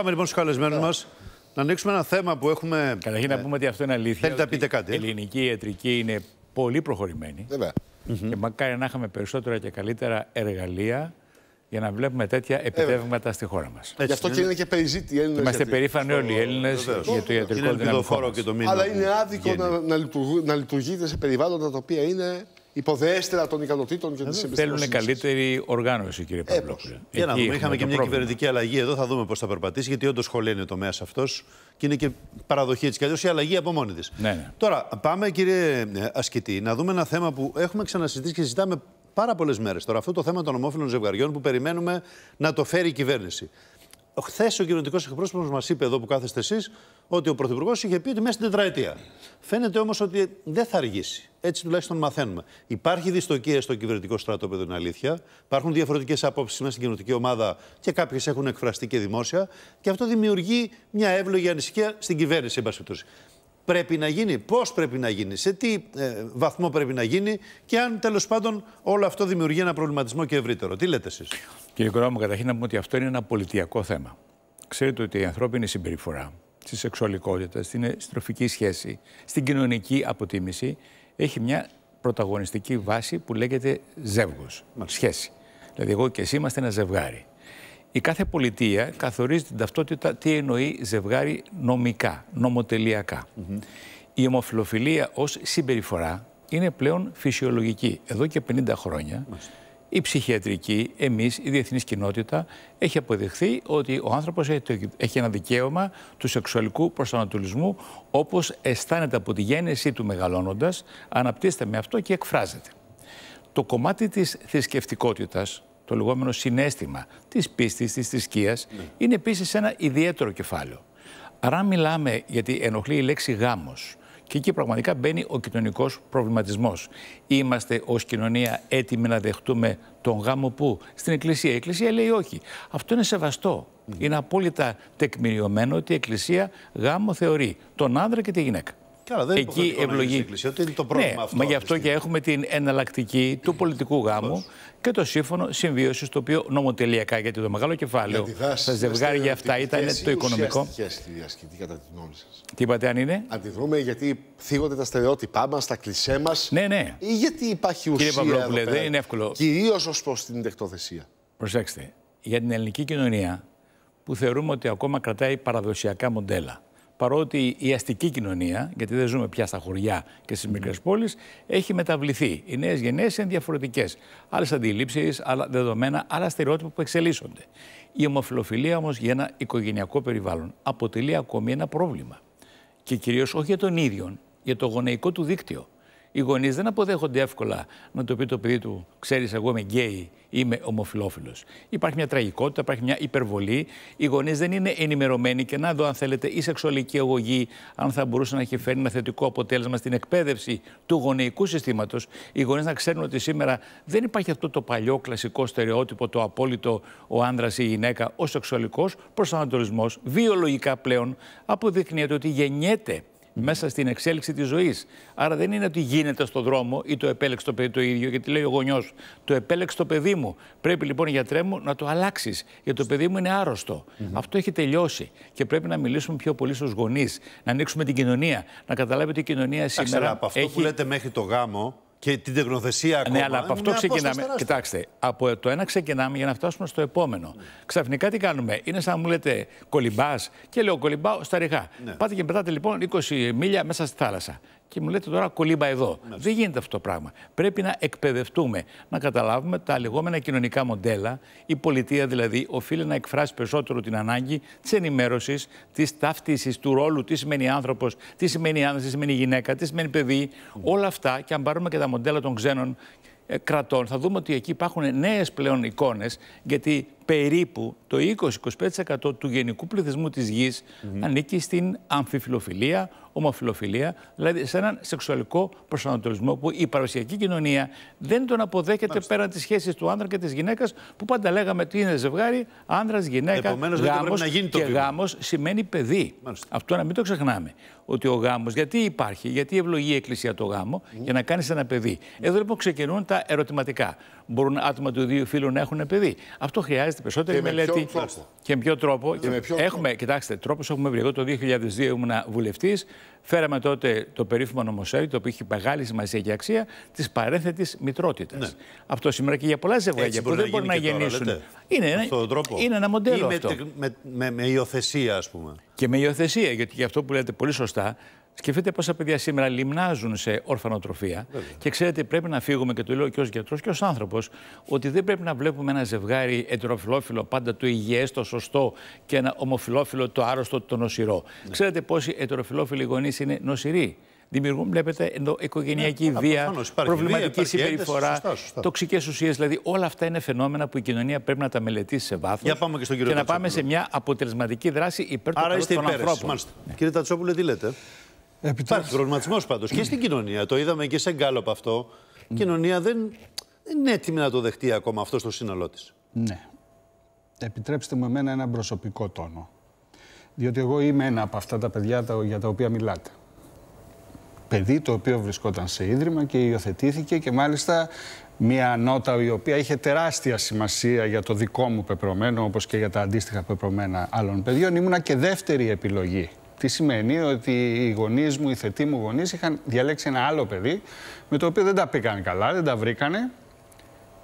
Πάμε λοιπόν στους καλεσμένους μας. Να ανοίξουμε ένα θέμα που έχουμε. Καταρχήν να ε, πούμε ότι αυτό είναι αλήθεια. Θέλετε να πείτε κάτι. Η ε? ελληνική ιατρική είναι πολύ προχωρημένη. Βέβαια. Mm-hmm. Και μακάρι να είχαμε περισσότερα και καλύτερα εργαλεία για να βλέπουμε τέτοια ε, επιτεύγματα στη χώρα μας. Γι' αυτό ναι. και είναι και περιζήτη η Έλληνες. Είμαστε περήφανοι όλοι οι Έλληνε για το ιατρικό δυναμικό. Και το μήνυμα Αλλά είναι άδικο να, να λειτουργείτε σε περιβάλλοντα τα οποία είναι υποδέστερα των ικανοτήτων και ε, της εμπιστοσύνη. Θέλουν καλύτερη οργάνωση, κύριε ε, Παπαδόπουλο. Για να δούμε. Είχαμε και μια κυβερνητική αλλαγή εδώ. Θα δούμε πώς θα περπατήσει, γιατί όντως χωλαίνει ο τομέας αυτός και είναι και παραδοχή έτσι κι αλλιώς η αλλαγή από μόνη της. Ναι, ναι. Τώρα, πάμε, κύριε Ασκητή, να δούμε ένα θέμα που έχουμε ξανασυζητήσει και συζητάμε πάρα πολλές μέρες τώρα. Αυτό το θέμα των ομόφυλων ζευγαριών που περιμένουμε να το φέρει η κυβέρνηση. Χθες ο κυβερνητικός εκπρόσωπος μας είπε εδώ που κάθεστε εσείς ότι ο Πρωθυπουργός είχε πει ότι μέσα στην τετραετία. Φαίνεται όμως ότι δεν θα αργήσει. Έτσι τουλάχιστον μαθαίνουμε. Υπάρχει δυστοκία στο κυβερνητικό στρατόπεδο, είναι αλήθεια. Υπάρχουν διαφορετικές απόψεις μέσα στην κοινωνική ομάδα και κάποιες έχουν εκφραστεί και δημόσια. Και αυτό δημιουργεί μια εύλογη ανησυχία στην κυβέρνηση, εν πρέπει να γίνει, πώς πρέπει να γίνει, σε τι ε, βαθμό πρέπει να γίνει και αν τέλος πάντων όλο αυτό δημιουργεί ένα προβληματισμό και ευρύτερο. Τι λέτε εσείς. Κύριε Κοράμου, καταρχήν να πούμε ότι αυτό είναι ένα πολιτιακό θέμα. Ξέρετε ότι η ανθρώπινη συμπεριφορά στη σεξουαλικότητα, στην στροφική σχέση, στην κοινωνική αποτίμηση έχει μια πρωταγωνιστική βάση που λέγεται ζεύγος, Μάλιστα. σχέση. Δηλαδή εγώ και εσύ είμαστε ένα ζευγάρι. Η κάθε πολιτεία καθορίζει την ταυτότητα τι εννοεί ζευγάρι νομικά, νομοτελειακά. Η ομοφιλοφιλία ως συμπεριφορά είναι πλέον φυσιολογική. Εδώ και 50 χρόνια η ψυχιατρική, εμείς, η διεθνής κοινότητα έχει αποδειχθεί ότι ο άνθρωπος έχει ένα δικαίωμα του σεξουαλικού προσανατολισμού όπως αισθάνεται από τη γέννησή του μεγαλώνοντας, αναπτύσσεται με αυτό και εκφράζεται. Το κομμάτι της θρησκευτικότητας το λεγόμενο συνέστημα της πίστης, της θρησκείας, ναι. είναι επίσης ένα ιδιαίτερο κεφάλαιο. Άρα μιλάμε, γιατί ενοχλεί η λέξη γάμος, και εκεί πραγματικά μπαίνει ο κοινωνικός προβληματισμός. Είμαστε ως κοινωνία έτοιμοι να δεχτούμε τον γάμο που στην Εκκλησία. Η Εκκλησία λέει όχι. Αυτό είναι σεβαστό. Ναι. Είναι απόλυτα τεκμηριωμένο ότι η Εκκλησία γάμο θεωρεί τον άνδρα και τη γυναίκα. Καλά, δεν εκεί ευλογεί. Εκκλησία, ότι είναι το πρόβλημα ναι, αυτό. Μα γι' αυτό και έχουμε την εναλλακτική του πολιτικού γάμου και το σύμφωνο συμβίωσης, το οποίο νομοτελειακά, γιατί το μεγάλο κεφάλαιο στα ζευγάρια αυτά ήταν το οικονομικό. στη διασκευή κατά τη γνώμη σας. Τι είπατε αν είναι. Αντιδρούμε γιατί θίγονται τα στερεότυπά μας, τα κλισέ μας. Ναι, ναι. Ή γιατί υπάρχει ουσία. Κύριε Παυλόπουλε, δεν είναι εύκολο. Κυρίως ως προς την τεκτοθεσία. Προσέξτε. Για την ελληνική κοινωνία που θεωρούμε ότι ακόμα κρατάει παραδοσιακά μοντέλα παρότι η αστική κοινωνία, γιατί δεν ζούμε πια στα χωριά και στις μικρές πόλεις, έχει μεταβληθεί. Οι νέες γενναίες είναι διαφορετικές. Άλλες αντιλήψεις, άλλα δεδομένα, άλλα στερεότυπα που εξελίσσονται. Η ομοφιλοφιλία όμως για ένα οικογενειακό περιβάλλον αποτελεί ακόμη ένα πρόβλημα. Και κυρίως όχι για τον ίδιο, για το γονεϊκό του δίκτυο οι γονείς δεν αποδέχονται εύκολα να το πει το παιδί του: Ξέρεις, εγώ είμαι γκέι, είμαι ομοφυλόφιλος. Υπάρχει μια τραγικότητα, υπάρχει μια υπερβολή. Οι γονείς δεν είναι ενημερωμένοι και να δω, αν θέλετε, η σεξουαλική αγωγή, αν θα μπορούσε να έχει φέρει ένα θετικό αποτέλεσμα στην εκπαίδευση του γονεϊκού συστήματος. Οι γονείς να ξέρουν ότι σήμερα δεν υπάρχει αυτό το παλιό κλασικό στερεότυπο, το απόλυτο ο άντρα ή η γυναίκα, ω σεξουαλικός προσανατολισμός. Βιολογικά πλέον αποδεικνύεται ότι γεννιέται μέσα στην εξέλιξη της ζωής. Άρα δεν είναι ότι γίνεται στον δρόμο ή το επέλεξε το παιδί το ίδιο, γιατί λέει ο γονιός, το επέλεξε το παιδί μου. Πρέπει λοιπόν γιατρέ μου να το αλλάξεις, γιατί το παιδί μου είναι άρρωστο. Αυτό έχει τελειώσει και πρέπει να μιλήσουμε πιο πολύ στους γονείς, να ανοίξουμε την κοινωνία, να καταλάβει ότι η κοινωνία σήμερα. από αυτό που λέτε μέχρι το γάμο, και την τεκνοθεσία ε, ναι, ακόμα. Ναι, αλλά από αυτό ξεκινάμε. Κοιτάξτε, από το ένα ξεκινάμε για να φτάσουμε στο επόμενο. Ξαφνικά τι κάνουμε. Είναι σαν να μου λέτε κολυμπάς και λέω κολυμπάω στα ριχά. Ναι. Πάτε και πετάτε λοιπόν 20 μίλια μέσα στη θάλασσα και μου λέτε τώρα κολύμπα εδώ. Ναι. Δεν γίνεται αυτό το πράγμα. Πρέπει να εκπαιδευτούμε, να καταλάβουμε τα λεγόμενα κοινωνικά μοντέλα. Η πολιτεία δηλαδή οφείλει να εκφράσει περισσότερο την ανάγκη της ενημέρωσης, της ταύτισης του ρόλου, τι σημαίνει άνθρωπος, τι σημαίνει άνδρα, τι σημαίνει γυναίκα, τι σημαίνει παιδί. Ναι. Όλα αυτά και αν πάρουμε και τα μοντέλα των ξένων ε, κρατών, θα δούμε ότι εκεί υπάρχουν νέες πλέον εικόνες, γιατί περίπου το 20-25% του γενικού πληθυσμού της γης ανήκει στην αμφιφιλοφιλία, ομοφιλοφιλία, δηλαδή σε έναν σεξουαλικό προσανατολισμό που η παραδοσιακή κοινωνία δεν τον αποδέχεται πέραν της σχέσης του άνδρα και της γυναίκας, που πάντα λέγαμε ότι είναι ζευγάρι, άνδρας γυναίκα. Επομένως, να το Και γάμος σημαίνει παιδί. Αυτό να μην το ξεχνάμε. Ότι ο γάμος, γιατί υπάρχει, γιατί ευλογεί η Εκκλησία το γάμο, για να κάνεις ένα παιδί. Εδώ λοιπόν ξεκινούν τα ερωτηματικά μπορούν άτομα του ίδιου φίλου να έχουν παιδί. Αυτό χρειάζεται περισσότερη και μελέτη. και με ποιο τρόπο. Και έχουμε, τρόπο. κοιτάξτε, έχουμε βρει. Εγώ το 2002 ήμουν βουλευτής. Φέραμε τότε το περίφημο νομοσχέδιο, το οποίο είχε μεγάλη σημασία και αξία, της παρένθετη μητρότητας. Ναι. Αυτό σήμερα και για πολλά ζευγάρια που δεν μπορούν να, να γεννήσουν. Τώρα, είναι, ένα, μοντέλο. με, αυτό. με, με, με υιοθεσία, ας πούμε. Και με υιοθεσία, γιατί και αυτό που λέτε πολύ σωστά, Σκεφτείτε πόσα παιδιά σήμερα λιμνάζουν σε ορφανοτροφία. Βέβαια. Και ξέρετε, πρέπει να φύγουμε, και το λέω και ως γιατρός και ως άνθρωπος, ότι δεν πρέπει να βλέπουμε ένα ζευγάρι ετεροφιλόφιλο πάντα το υγιές, το σωστό και ένα ομοφιλόφιλο το άρρωστο, το νοσηρό. Ναι. Ξέρετε πόσοι ετεροφιλόφιλοι γονείς είναι νοσηροί. Δημιουργούν, βλέπετε, οικογενειακή ναι, βία, προβληματική συμπεριφορά, τοξικές ουσίες. Δηλαδή, όλα αυτά είναι φαινόμενα που η κοινωνία πρέπει να τα μελετήσει σε βάθος και Και να πάμε σε μια αποτελεσματική δράση υπέρ των ανθρώπων. Άρα είστε υπέρ. Κύριε Τατσόπουλε, τι λέτε. Υπάρχει προβληματισμός πάντως και στην κοινωνία. Το είδαμε και σε γκάλο από αυτό. Η κοινωνία δεν, είναι έτοιμη να το δεχτεί ακόμα αυτό στο σύνολό της. Ναι. Επιτρέψτε μου εμένα έναν προσωπικό τόνο. Διότι εγώ είμαι ένα από αυτά τα παιδιά για τα οποία μιλάτε. Παιδί το οποίο βρισκόταν σε ίδρυμα και υιοθετήθηκε και μάλιστα μια νότα η οποία είχε τεράστια σημασία για το δικό μου πεπρωμένο όπως και για τα αντίστοιχα πεπρωμένα άλλων παιδιών. Ήμουνα και δεύτερη επιλογή τι σημαίνει ότι οι γονείς μου, οι θετοί μου γονείς, είχαν διαλέξει ένα άλλο παιδί με το οποίο δεν τα πήγαν καλά, δεν τα βρήκανε.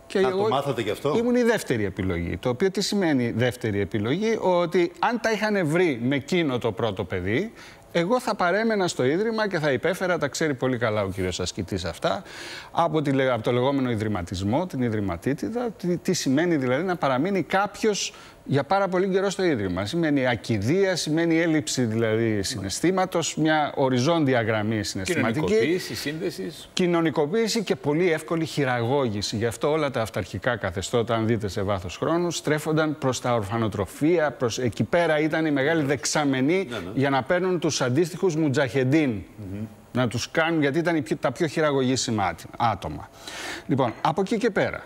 Και Α, το μάθατε και αυτό. Ήμουν η δεύτερη επιλογή. Το οποίο τι σημαίνει δεύτερη επιλογή, ότι αν τα είχαν βρει με εκείνο το πρώτο παιδί, εγώ θα παρέμενα στο Ίδρυμα και θα υπέφερα, τα ξέρει πολύ καλά ο κύριος Ασκητής αυτά, από, τη, από το λεγόμενο ιδρυματισμό, την ιδρυματίτιδα, τι, σημαίνει δηλαδή να παραμείνει κάποιος για πάρα πολύ καιρό στο Ίδρυμα. Σημαίνει ακιδεία, σημαίνει έλλειψη δηλαδή ναι. συναισθήματος, μια οριζόντια γραμμή συναισθηματική. Κοινωνικοποίηση, σύνδεσης. Κοινωνικοποίηση και πολύ εύκολη χειραγώγηση. Γι' αυτό όλα τα αυταρχικά καθεστώτα, αν δείτε σε βάθος χρόνου, στρέφονταν προς τα ορφανοτροφία. Προς... Εκεί πέρα ήταν η μεγάλη δεξαμενή ναι, ναι. για να παίρνουν τους αντίστοιχους Μουτζαχεντίν mm να τους κάνουν γιατί ήταν τα πιο χειραγωγήσιμα άτομα. Λοιπόν, από εκεί και πέρα.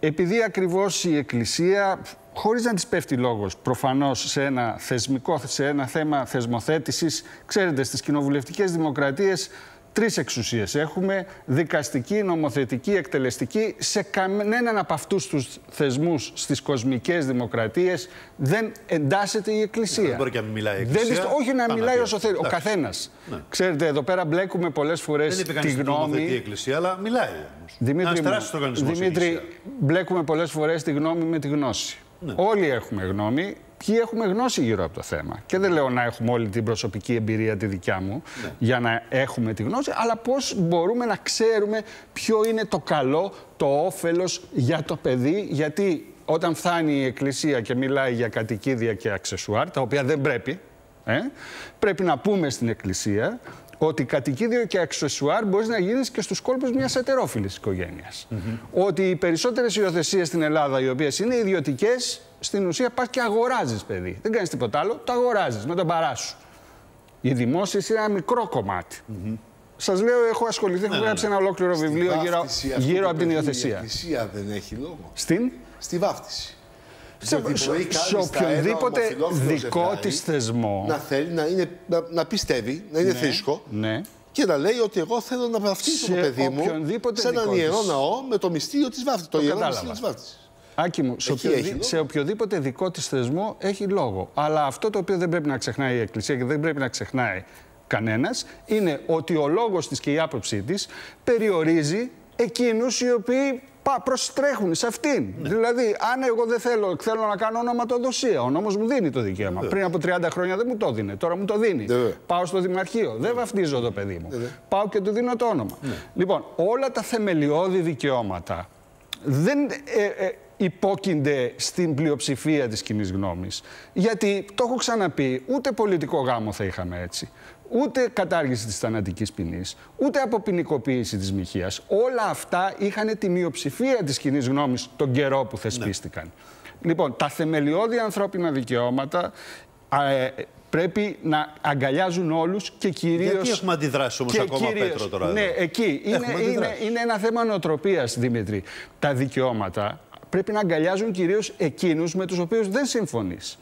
Επειδή ακριβώς η Εκκλησία, χωρίς να της πέφτει λόγος προφανώς σε ένα θεσμικό, σε ένα θέμα θεσμοθέτησης, ξέρετε, στις κοινοβουλευτικές δημοκρατίες Τρεις εξουσίες έχουμε: δικαστική, νομοθετική, εκτελεστική. Σε κανέναν από αυτούς τους θεσμούς στις κοσμικές δημοκρατίες δεν εντάσσεται η Εκκλησία. Δεν μπορεί και να μιλάει η Εκκλησία. Δεν, όχι να μιλάει όσο θέλει. Ο καθένας. Ναι. Ξέρετε, εδώ πέρα μπλέκουμε πολλές φορές τη γνώμη. Δεν η Εκκλησία, αλλά μιλάει. Δημήτρη, Δημήτρη μπλέκουμε πολλές φορές τη γνώμη με τη γνώση. Ναι. Όλοι έχουμε γνώμη. Ποιοι έχουμε γνώση γύρω από το θέμα. Και δεν λέω να έχουμε όλη την προσωπική εμπειρία τη δικιά μου ναι. για να έχουμε τη γνώση, αλλά πώς μπορούμε να ξέρουμε ποιο είναι το καλό, το όφελος για το παιδί, γιατί όταν φτάνει η Εκκλησία και μιλάει για κατοικίδια και αξεσουάρ, τα οποία δεν πρέπει, ε, πρέπει να πούμε στην Εκκλησία ότι κατοικίδιο και αξεσουάρ μπορείς να γίνεις και στους κόλπους μιας ετερόφιλης οικογένειας. Ότι οι περισσότερες υιοθεσίες στην Ελλάδα, οι οποίες είναι ιδιωτικές, στην ουσία πας και αγοράζεις παιδί. Δεν κάνεις τίποτα άλλο, το αγοράζεις με τον παρά σου. Οι δημόσιε είναι ένα μικρό κομμάτι. Mm Σας λέω, έχω ασχοληθεί, ναι, έχω ναι, ναι. γράψει ένα ολόκληρο βιβλίο γύρω, από την υιοθεσία. Η δεν έχει λόγο. Στην? Στη βάφτιση. Σε, σε οποιονδήποτε δικό της θεσμό. Να θέλει να, να, να πιστεύει, να είναι ναι, θρήσκο. Ναι. Και να λέει ότι εγώ θέλω να βαφτίσω το παιδί μου σε έναν ιερό ναό με το μυστήριο της βάφτισης. Το, ιερό μυστήριο της βάφτισης. Άκη μου, σε, σε, οποιοδήποτε δικό της θεσμό έχει λόγο. Αλλά αυτό το οποίο δεν πρέπει να ξεχνάει η Εκκλησία και δεν πρέπει να ξεχνάει κανένας είναι ότι ο λόγος της και η άποψή της περιορίζει εκείνους οι οποίοι Πα, προστρέχουν σε αυτήν. Ναι. Δηλαδή, αν εγώ δεν θέλω, θέλω να κάνω ονοματοδοσία, ο νόμος μου δίνει το δικαίωμα. Ναι. Πριν από 30 χρόνια δεν μου το δίνει, τώρα μου το δίνει. Ναι, Πάω στο Δημαρχείο, δεν βαφτίζω το παιδί μου. Πάω και του δίνω το όνομα. Λοιπόν, όλα τα θεμελιώδη δικαιώματα δεν ε, ε υπόκεινται στην πλειοψηφία της κοινής γνώμης. Γιατί, το έχω ξαναπεί, ούτε πολιτικό γάμο θα είχαμε έτσι ούτε κατάργηση της θανατικής ποινής, ούτε αποποινικοποίηση της μοιχείας. Όλα αυτά είχαν τη μειοψηφία της κοινή γνώμης τον καιρό που θεσπίστηκαν. Ναι. Λοιπόν, τα θεμελιώδη ανθρώπινα δικαιώματα ε, πρέπει να αγκαλιάζουν όλους και κυρίως. Γιατί έχουμε αντιδράσεις όμως ακόμα, Πέτρο, τώρα. Ναι, εκεί. Είναι, είναι, είναι ένα θέμα νοοτροπίας, Δημήτρη. Τα δικαιώματα πρέπει να αγκαλιάζουν κυρίως εκείνους με τους οποίους δεν συμφωνείς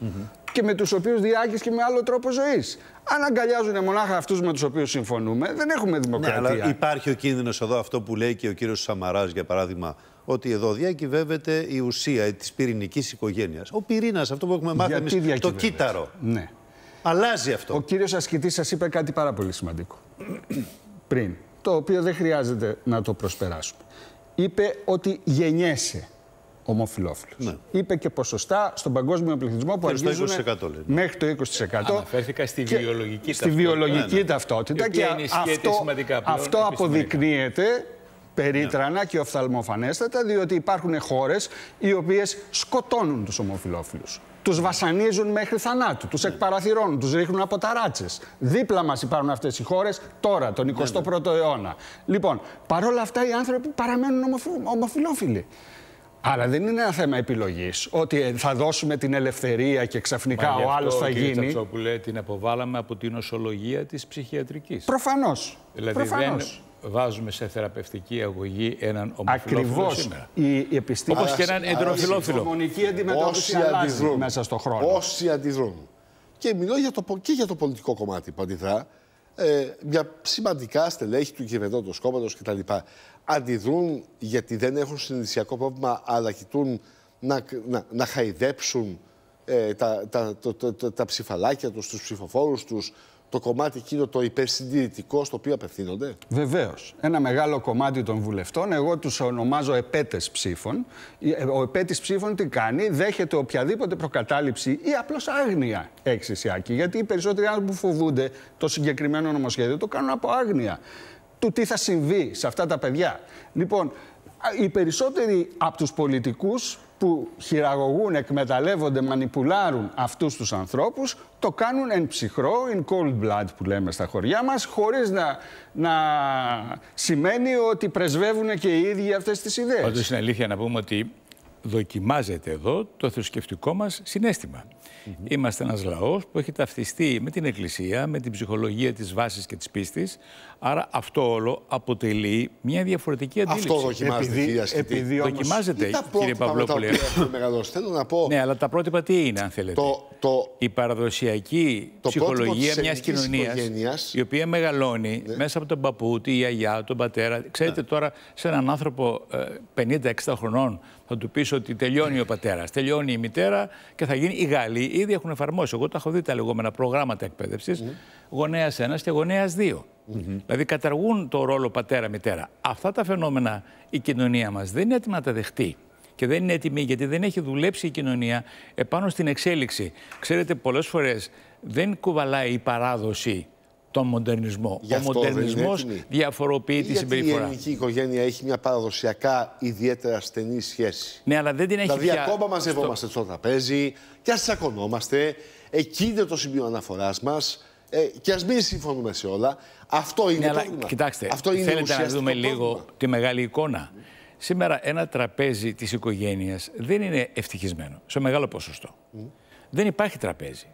και με τους οποίους διάγει και με άλλο τρόπο ζωής. Αν αγκαλιάζουν μονάχα αυτούς με τους οποίους συμφωνούμε, δεν έχουμε δημοκρατία. Ναι, αλλά υπάρχει ο κίνδυνος εδώ, αυτό που λέει και ο κύριος Σαμαράς, για παράδειγμα, ότι εδώ διακυβεύεται η ουσία της πυρηνικής οικογένειας. Ο πυρήνας, αυτό που έχουμε μάθει εμείς, το κύτταρο. Ναι. Αλλάζει αυτό. Ο κύριος Ασκητής σας είπε κάτι πάρα πολύ σημαντικό πριν, το οποίο δεν χρειάζεται να το προσπεράσουμε. Είπε ότι γεννιέσαι. Ναι. Είπε και ποσοστά στον παγκόσμιο πληθυσμό που αγγίζουν μέχρι το 20%. Αναφέρθηκα στη βιολογική στη ταυτότητα. Βιολογική ναι, ταυτότητα. Και αυτό, αυτό αποδεικνύεται περίτρανα ναι. και οφθαλμοφανέστατα, διότι υπάρχουν χώρες οι οποίες σκοτώνουν τους ομοφυλόφιλους. Τους βασανίζουν μέχρι θανάτου, τους ναι. εκπαραθυρώνουν, τους ρίχνουν από τα ράτσες. Δίπλα μας υπάρχουν αυτές οι χώρες τώρα, τον 21ο ναι, αιώνα. Λοιπόν, παρόλα αυτά οι άνθρωποι παραμένουν ομοφυλόφιλοι. Αλλά δεν είναι ένα θέμα επιλογής. Ότι ε, θα δώσουμε την ελευθερία και ξαφνικά ο άλλος θα κύριε γίνει. λέει την αποβάλαμε από την οσολογία της ψυχιατρικής. Προφανώς. Δηλαδή δεν βάζουμε σε θεραπευτική αγωγή έναν ομοφυλόφιλο Ακριβώς Η, επιστήμη. Όπως και έναν εντροφιλόφιλο. Η αντιμετώπιση αλλάζει μέσα στον χρόνο. Όσοι αντιδρούν. Και μιλώ για το, και για το πολιτικό κομμάτι παντιδά ε, μια σημαντικά στελέχη του κυβερνώντος κόμματος κτλ. Αντιδρούν γιατί δεν έχουν συνειδησιακό πρόβλημα, αλλά κοιτούν να, να, χαϊδέψουν ε, τα, τα, τα, ψηφαλάκια τους, τους ψηφοφόρους τους, το κομμάτι εκείνο το υπερσυντηρητικό στο οποίο απευθύνονται. Βεβαίως. Ένα μεγάλο κομμάτι των βουλευτών, εγώ τους ονομάζω επέτες ψήφων. Ε, ο επέτης ψήφων τι κάνει, δέχεται οποιαδήποτε προκατάληψη ή απλώς άγνοια εξησιακή. Γιατί οι περισσότεροι άνθρωποι που φοβούνται το συγκεκριμένο νομοσχέδιο το κάνουν από άγνοια του τι θα συμβεί σε αυτά τα παιδιά. Λοιπόν, οι περισσότεροι από τους πολιτικούς που χειραγωγούν, εκμεταλλεύονται, μανιπουλάρουν αυτούς τους ανθρώπους, το κάνουν εν ψυχρό, in cold blood που λέμε στα χωριά μας, χωρίς να, να σημαίνει ότι πρεσβεύουν και οι ίδιοι αυτές τις ιδέες. Όντως είναι αλήθεια να πούμε ότι δοκιμάζεται εδώ το θρησκευτικό μας συνέστημα. Είμαστε ένας λαός που έχει ταυτιστεί με την Εκκλησία, με την ψυχολογία της βάσης και της πίστης, άρα αυτό όλο αποτελεί μια διαφορετική αντίληψη. Αυτό δοκιμάζεται, επειδή, επειδή Δοκιμάζεται, κύριε Παυλόπουλε. Θέλω να πω... Ναι, αλλά τα πρότυπα τι είναι, αν θέλετε. Το, Η παραδοσιακή το ψυχολογία μιας κοινωνίας, η οποία μεγαλώνει ναι. μέσα από τον παππού, τη γιαγιά, τον πατέρα. Ξέρετε ναι. τώρα, σε έναν άνθρωπο 50-60 ε, χρονών, θα του πεις ότι τελειώνει ο πατέρας, τελειώνει η μητέρα και θα γίνει. Οι Γάλλοι ήδη έχουν εφαρμόσει. Εγώ τα έχω δει τα λεγόμενα προγράμματα εκπαίδευσης mm. γονέα 1 και γονέας δύο Δηλαδή καταργούν το ρόλο πατέρα-μητέρα. Αυτά τα φαινόμενα η κοινωνία μας δεν είναι έτοιμη να τα δεχτεί. Και δεν είναι έτοιμη γιατί δεν έχει δουλέψει η κοινωνία επάνω στην εξέλιξη. Ξέρετε, πολλές φορές δεν κουβαλάει η παράδοση τον μοντερνισμό. ο μοντερνισμό διαφοροποιεί τη συμπεριφορά. Η ελληνική οικογένεια έχει μια παραδοσιακά ιδιαίτερα στενή σχέση. Ναι, αλλά δεν την έχει δηλαδή, πια... ακόμα μαζευόμαστε στο τραπέζι και ας τσακωνόμαστε. Εκεί είναι το σημείο αναφοράς μας. Ε, και ας μην συμφωνούμε σε όλα. Αυτό είναι ναι, το αλλά, Κοιτάξτε, Αυτό είναι θέλετε να δούμε λίγο τη μεγάλη εικόνα. Σήμερα ένα τραπέζι της οικογένειας δεν είναι ευτυχισμένο, σε μεγάλο ποσοστό. Δεν υπάρχει τραπέζι.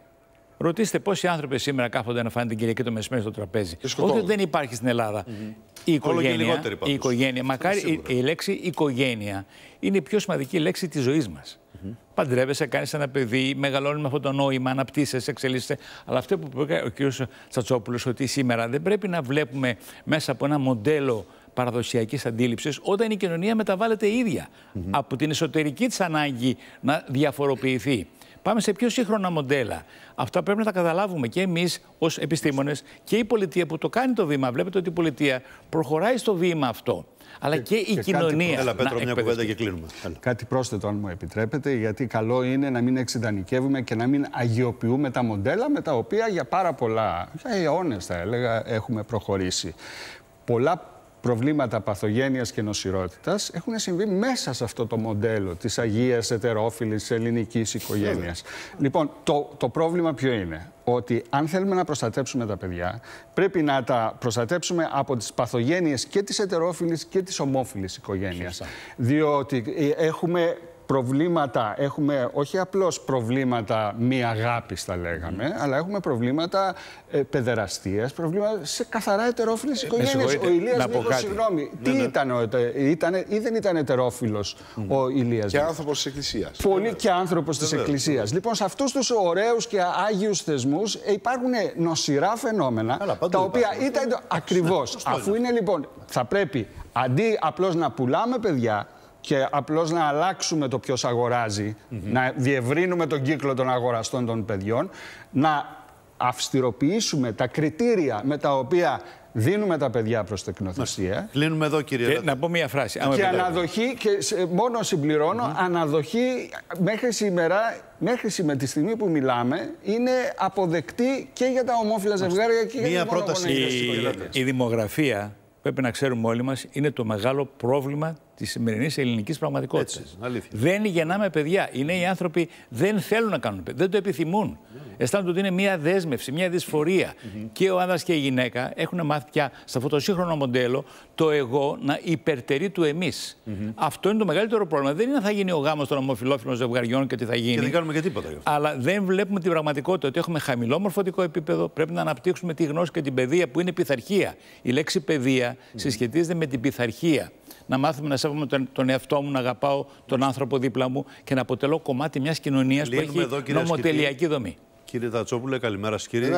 Ρωτήστε πόσοι άνθρωποι σήμερα κάθονται να φάνε την Κυριακή το μεσημέρι στο τραπέζι. Όχι ότι δεν υπάρχει στην Ελλάδα. Η οικογένεια, η οικογένεια μακάρι η, η, λέξη οικογένεια είναι η πιο σημαντική λέξη της ζωής μας. Mm -hmm. Παντρεύεσαι, κάνεις ένα παιδί, μεγαλώνεις με αυτό το νόημα, αναπτύσσεσαι, εξελίσσεσαι. Αλλά αυτό που είπε ο κ. Τσατσόπουλος, ότι σήμερα δεν πρέπει να βλέπουμε μέσα από ένα μοντέλο παραδοσιακής αντίληψης, όταν η κοινωνία μεταβάλλεται ίδια από την εσωτερική της ανάγκη να διαφοροποιηθεί. Πάμε σε πιο σύγχρονα μοντέλα. Αυτά πρέπει να τα καταλάβουμε και εμείς ως επιστήμονες και η πολιτεία που το κάνει το βήμα. Βλέπετε ότι η πολιτεία προχωράει στο βήμα αυτό. Αλλά και, η κοινωνία. Κάτι... Έλα, Πέτρο, μια κουβέντα και κλείνουμε. Κάτι πρόσθετο, αν μου επιτρέπετε, γιατί καλό είναι να μην εξειδανικεύουμε και να μην αγιοποιούμε τα μοντέλα με τα οποία για πάρα πολλά, αιώνες θα έλεγα, έχουμε προχωρήσει. Πολλά προβλήματα παθογένειας και νοσηρότητας έχουν συμβεί μέσα σε αυτό το μοντέλο της αγίας ετερόφιλης ελληνικής οικογένειας. Λοιπόν, το, το πρόβλημα ποιο είναι. Ότι αν θέλουμε να προστατέψουμε τα παιδιά, πρέπει να τα προστατέψουμε από τις παθογένειες και της ετερόφιλης και της ομόφιλης οικογένειας. Διότι ε, έχουμε προβλήματα, έχουμε όχι απλώς προβλήματα μη αγάπης τα λέγαμε, αλλά έχουμε προβλήματα ε, παιδεραστίας, προβλήματα σε καθαρά ετερόφιλες ε, οικογένειες. Ο Ηλίας Νίκος, συγγνώμη, ναι, τι ναι. ήταν, ο, ήταν ή δεν ήταν ετερόφιλος ο Ηλίας Και άνθρωπος της Εκκλησίας. Πολύ ναι, και άνθρωπος της Εκκλησίας. Λοιπόν, σε αυτούς τους ωραίους και άγιους θεσμούς ε, υπάρχουν νοσηρά φαινόμενα, τα οποία ήταν ακριβώς, αφού είναι λοιπόν, θα πρέπει αντί απλώς να πουλάμε παιδιά, και απλώς να αλλάξουμε το ποιος αγοράζει, να διευρύνουμε τον κύκλο των αγοραστών των παιδιών, να αυστηροποιήσουμε τα κριτήρια με τα οποία δίνουμε τα παιδιά προς τεκνοθεσία. Κλείνουμε εδώ κύριε. Και, να πω μία φράση. και αναδοχή, και μόνο συμπληρώνω, αναδοχή μέχρι σήμερα, μέχρι σήμερα τη στιγμή που μιλάμε, είναι αποδεκτή και για τα ομόφυλα ζευγάρια και μία για τα πρόταση. Η, η δημογραφία, πρέπει να ξέρουμε όλοι μας, είναι το μεγάλο πρόβλημα της σημερινής ελληνικής πραγματικότητας. Δεν γεννάμε παιδιά. Είναι νέοι άνθρωποι δεν θέλουν να κάνουν παιδιά. Δεν το επιθυμούν. Mm. Αισθάνονται ότι είναι μια δέσμευση, μια δυσφορία. Mm -hmm. Και ο άντρα και η γυναίκα έχουν μάθει πια σε αυτό το σύγχρονο μοντέλο το εγώ να υπερτερεί του εμείς. Mm -hmm. Αυτό είναι το μεγαλύτερο πρόβλημα. Δεν είναι να θα γίνει ο γάμος των ομοφυλόφιλων ζευγαριών και τι θα γίνει. Και δεν κάνουμε και τίποτα. Αλλά δεν βλέπουμε την πραγματικότητα ότι έχουμε χαμηλό μορφωτικό επίπεδο. Πρέπει να αναπτύξουμε τη γνώση και την παιδεία που είναι πειθαρχία. Η λέξη παιδεία συσχετίζεται με την πειθαρχία. Να μάθουμε να σέβουμε με τον, εαυτό μου, να αγαπάω τον άνθρωπο δίπλα μου και να αποτελώ κομμάτι μιας κοινωνίας που έχει εδώ, νομοτελειακή δομή. Κύριε Τατσόπουλε, καλημέρα, κύριε.